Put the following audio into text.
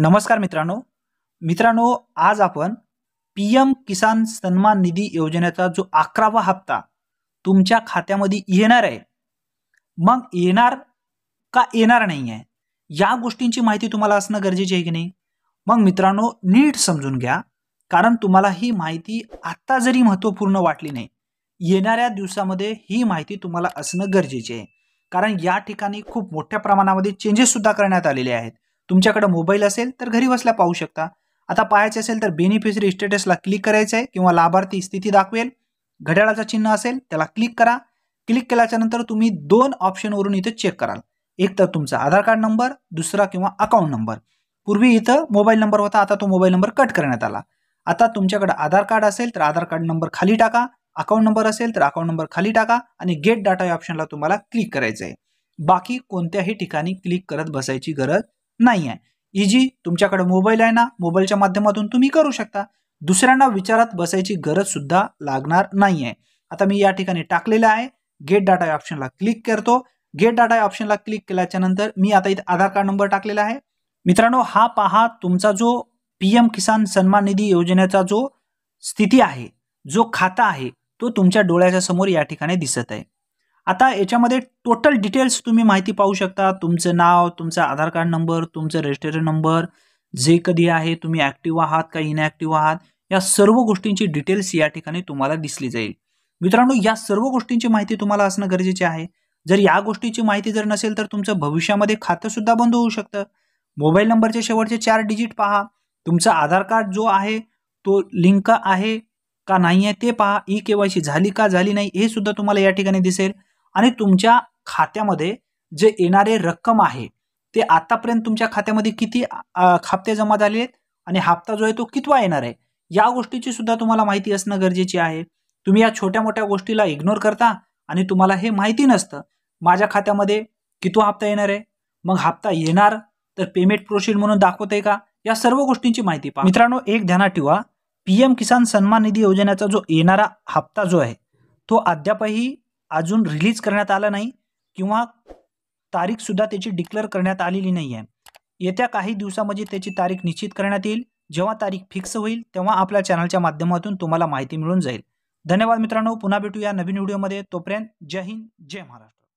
नमस्कार मित्रांनो मित्रांनो आज आपण पी एम किसान सन्मान निधी योजनेचा जो अकरावा हप्ता तुमच्या खात्यामध्ये येणार आहे मग येणार का येणार नाही आहे या गोष्टींची माहिती तुम्हाला असणं गरजेचे आहे की नाही मग मित्रांनो नीट समजून घ्या कारण तुम्हाला ही माहिती आत्ता जरी महत्त्वपूर्ण वाटली नाही येणाऱ्या दिवसामध्ये ही माहिती तुम्हाला असणं गरजेचे आहे कारण या ठिकाणी खूप मोठ्या प्रमाणामध्ये चेंजेससुद्धा करण्यात आलेले आहेत तुमच्याकडे मोबाईल असेल तर घरी बसल्या पाहू शकता आता पाहायचे असेल तर बेनिफिशरी स्टेटसला क्लिक करायचं आहे किंवा लाभार्थी स्थिती दाखवेल घड्याळाचं चिन्ह असेल त्याला क्लिक करा क्लिक केल्याच्यानंतर तुम्ही दोन ऑप्शनवरून इथं चेक कराल एक तर तुमचा आधार कार्ड नंबर दुसरा किंवा अकाउंट नंबर पूर्वी इथं मोबाईल नंबर होता आता तो मोबाईल नंबर कट करण्यात आला आता तुमच्याकडे आधार कार्ड असेल तर आधार कार्ड नंबर खाली टाका अकाउंट नंबर असेल तर अकाउंट नंबर खाली टाका आणि गेट डाटा या ऑप्शनला तुम्हाला क्लिक करायचं आहे बाकी कोणत्याही ठिकाणी क्लिक करत बसायची गरज नाही आहे इजी तुमच्याकडे मोबाईल आहे ना मोबाईलच्या माध्यमातून तुम्ही करू शकता दुसऱ्यांना विचारात बसायची गरजसुद्धा लागणार नाही आहे आता मी या ठिकाणी टाकलेलं आहे गेट डाटा ऑप्शनला क्लिक करतो गेट डाटा ऑप्शनला क्लिक केल्याच्या नंतर मी आता इथं आधार कार्ड नंबर टाकलेला आहे मित्रांनो हा पहा तुमचा जो पी एम किसान सन्मान निधी योजनेचा जो स्थिती आहे जो खाता आहे तो तुमच्या डोळ्याच्या समोर या ठिकाणी दिसत आहे आता याच्यामध्ये टोटल डिटेल्स तुम्ही माहिती पाहू शकता तुमचं नाव तुमचा आधार कार्ड नंबर तुमचं रजिस्ट्रेशन नंबर जे कधी आहे तुम्ही ॲक्टिव्ह आहात का इनॲक्टिव्ह आहात या सर्व गोष्टींची डिटेल्स या ठिकाणी तुम्हाला दिसली जाईल मित्रांनो या सर्व गोष्टींची माहिती तुम्हाला असणं गरजेचे आहे जर या गोष्टीची माहिती जर नसेल तर तुमचं भविष्यामध्ये खातंसुद्धा बंद होऊ शकतं मोबाईल नंबरचे शेवटचे चार डिजिट पहा तुमचा आधार कार्ड जो आहे तो लिंक आहे का नाही आहे ते पहा ई के झाली का झाली नाही हे सुद्धा तुम्हाला या ठिकाणी दिसेल आणि तुमच्या खात्यामध्ये जे येणारे रक्कम आहे ते आतापर्यंत तुमच्या खात्यामध्ये किती हप्ते जमा झाले आहेत आणि हप्ता जो आहे तो कितवा येणार आहे या गोष्टीची सुद्धा तुम्हाला माहिती असणं गरजेची आहे तुम्ही या छोट्या मोठ्या गोष्टीला इग्नोर करता आणि तुम्हाला हे माहिती नसतं माझ्या खात्यामध्ये कितवा हप्ता येणार आहे मग हप्ता येणार तर पेमेंट प्रोसिड म्हणून दाखवत आहे का या सर्व गोष्टींची माहिती पा मित्रांनो एक ध्यानात ठेवा पी एम किसान सन्मान निधी योजनेचा जो येणारा हप्ता जो आहे तो अद्यापही अजून रिलीज करण्यात आला नाही किंवा तारीखसुद्धा त्याची डिक्लेअर करण्यात आलेली नाही आहे येत्या काही दिवसामध्ये त्याची तारीख निश्चित करण्यात येईल जेव्हा तारीख फिक्स होईल तेव्हा आपल्या चॅनलच्या माध्यमातून तुम्हाला माहिती मिळून जाईल धन्यवाद मित्रांनो पुन्हा भेटूया नवीन व्हिडिओमध्ये तोपर्यंत जय हिंद जय महाराष्ट्र